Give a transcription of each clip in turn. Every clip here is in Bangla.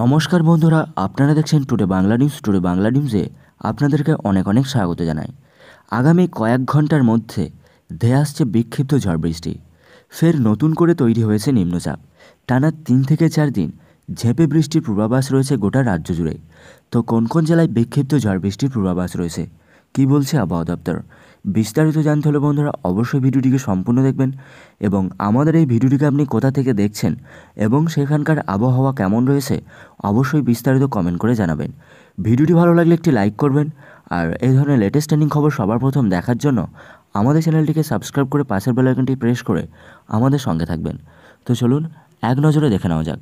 নমস্কার বন্ধুরা আপনারা দেখছেন today Bangla news today Bangla নিউজে আপনাদেরকে অনেক অনেক স্বাগত জানাই আগামী কয়েক ঘন্টার মধ্যে ধেয়ে আসছে বিক্ষিপ্ত ঝড় বৃষ্টি ফের নতুন করে তৈরি হয়েছে নিম্নচাপ টানা তিন থেকে চার দিন ঝেঁপে বৃষ্টির পূর্বাভাস রয়েছে গোটা রাজ্য জুড়ে তো কোন কোন জেলায় বিক্ষিপ্ত ঝড় বৃষ্টির পূর্বাভাস রয়েছে কি বলছে আবহাওয়া দপ্তর বিস্তারিত জানতে হলে বন্ধুরা অবশ্যই ভিডিওটিকে সম্পূর্ণ দেখবেন এবং আমাদের এই ভিডিওটিকে আপনি কোথা থেকে দেখছেন এবং সেখানকার আবহাওয়া কেমন রয়েছে অবশ্যই বিস্তারিত কমেন্ট করে জানাবেন ভিডিওটি ভালো লাগলে একটি লাইক করবেন আর এই ধরনের লেটেস্ট ট্রেনিং খবর সবার প্রথম দেখার জন্য আমাদের চ্যানেলটিকে সাবস্ক্রাইব করে পাশের বেলাইকনটি প্রেস করে আমাদের সঙ্গে থাকবেন তো চলুন এক নজরে দেখে নেওয়া যাক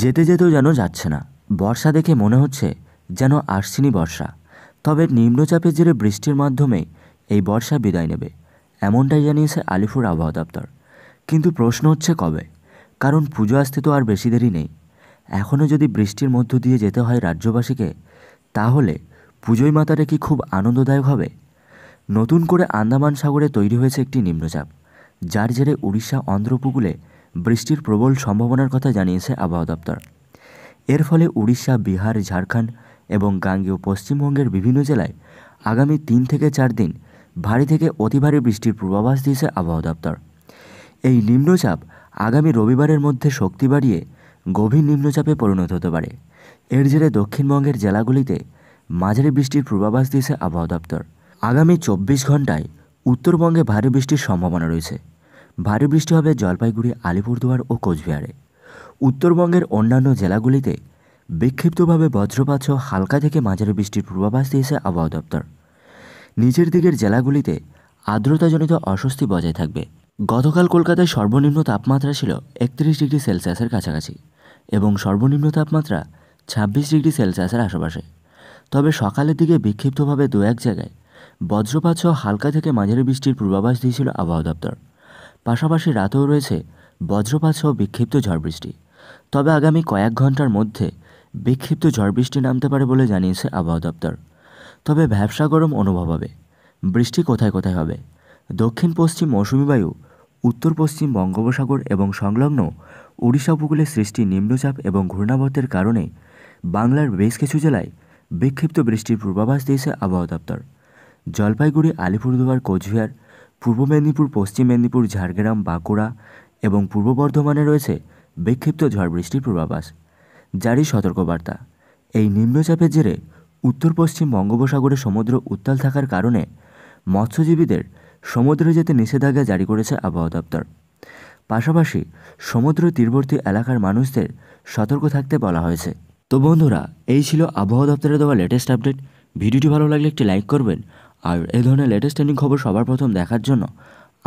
যেতে যেতেও যেন যাচ্ছে না বর্ষা দেখে মনে হচ্ছে যেন আসছেনি বর্ষা তবে নিম্নচাপের জেরে বৃষ্টির মাধ্যমে এই বর্ষা বিদায় নেবে এমনটাই জানিয়েছে আলিপুর আবহাওয়া দপ্তর কিন্তু প্রশ্ন হচ্ছে কবে কারণ পুজো আসতে তো আর বেশি দেরি নেই এখনও যদি বৃষ্টির মধ্য দিয়ে যেতে হয় রাজ্যবাসীকে তাহলে পুজোয় মাতারে কি খুব আনন্দদায়ক হবে নতুন করে আন্দামান সাগরে তৈরি হয়েছে একটি নিম্নচাপ যার জেরে উড়িষ্যা উপকূলে বৃষ্টির প্রবল সম্ভাবনার কথা জানিয়েছে আবহাওয়া দপ্তর এর ফলে উড়িষ্যা বিহার ঝাড়খণ্ড এবং গাঙ্গেয় পশ্চিমবঙ্গের বিভিন্ন জেলায় আগামী তিন থেকে চার দিন ভারী থেকে অতি ভারী বৃষ্টির পূর্বাভাস দিয়েছে আবহাওয়া দপ্তর এই নিম্নচাপ আগামী রবিবারের মধ্যে শক্তি বাড়িয়ে গভীর নিম্নচাপে পরিণত হতে পারে এর জেরে দক্ষিণবঙ্গের জেলাগুলিতে মাঝারি বৃষ্টির পূর্বাভাস দিয়েছে আবহাওয়া দপ্তর আগামী চব্বিশ ঘন্টায় উত্তরবঙ্গে ভারী বৃষ্টির সম্ভাবনা রয়েছে ভারী বৃষ্টি হবে জলপাইগুড়ি আলিপুরদুয়ার ও কোচবিহারে উত্তরবঙ্গের অন্যান্য জেলাগুলিতে বিক্ষিপ্তভাবে বজ্রপাত হালকা থেকে মাঝারি বৃষ্টির পূর্বাভাস দিয়েছে আবহাওয়া দপ্তর নিচের দিকের জেলাগুলিতে আর্দ্রতাজনিত অস্বস্তি বজায় থাকবে গতকাল কলকাতায় সর্বনিম্ন তাপমাত্রা ছিল একত্রিশ ডিগ্রি সেলসিয়াসের কাছাকাছি এবং সর্বনিম্ন তাপমাত্রা ছাব্বিশ ডিগ্রি সেলসিয়াসের আশেপাশে তবে সকালের দিকে বিক্ষিপ্তভাবে দু এক জায়গায় বজ্রপাত সহ হালকা থেকে মাঝারি বৃষ্টির পূর্বাভাস দিয়েছিল আবহাওয়া দপ্তর পাশাপাশি রাতেও রয়েছে বজ্রপাত সহ বিক্ষিপ্ত ঝড় বৃষ্টি তবে আগামী কয়েক ঘন্টার মধ্যে বিক্ষিপ্ত ঝড় বৃষ্টি নামতে পারে বলে জানিয়েছে আবহাওয়া দপ্তর তবে ব্যবসা গরম অনুভব হবে বৃষ্টি কোথায় কোথায় হবে দক্ষিণ পশ্চিম মৌসুমি বায়ু উত্তর পশ্চিম বঙ্গোপসাগর এবং সংলগ্ন উড়িষ্যা উপকূলে সৃষ্টি নিম্নচাপ এবং ঘূর্ণাবর্তের কারণে বাংলার বেশ কিছু জেলায় বিক্ষিপ্ত বৃষ্টির পূর্বাভাস দিয়েছে আবহাওয়া দপ্তর জলপাইগুড়ি আলিপুরদুয়ার কোচবিহার পূর্ব মেদিনীপুর পশ্চিম মেদিনীপুর ঝাড়গ্রাম বাঁকুড়া এবং পূর্ব বর্ধমানে রয়েছে বিক্ষিপ্ত ঝড় বৃষ্টির পূর্বাভাস জারি সতর্কবার্তা এই নিম্নচাপের জেরে উত্তর পশ্চিম বঙ্গোপসাগরে সমুদ্র উত্তাল থাকার কারণে মৎস্যজীবীদের সমুদ্রে যেতে নিষেধাজ্ঞা জারি করেছে আবহাওয়া দপ্তর পাশাপাশি সমুদ্র তীরবর্তী এলাকার মানুষদের সতর্ক থাকতে বলা হয়েছে তো বন্ধুরা এই ছিল আবহাওয়া দপ্তরে দেওয়া লেটেস্ট আপডেট ভিডিওটি ভালো লাগলে একটি লাইক করবেন আর এই ধরনের লেটেস্ট ট্রেন্ডিং খবর সবার প্রথম দেখার জন্য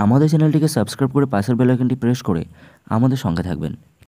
আমাদের চ্যানেলটিকে সাবস্ক্রাইব করে পাশের বেলাইকনটি প্রেস করে আমাদের সঙ্গে থাকবেন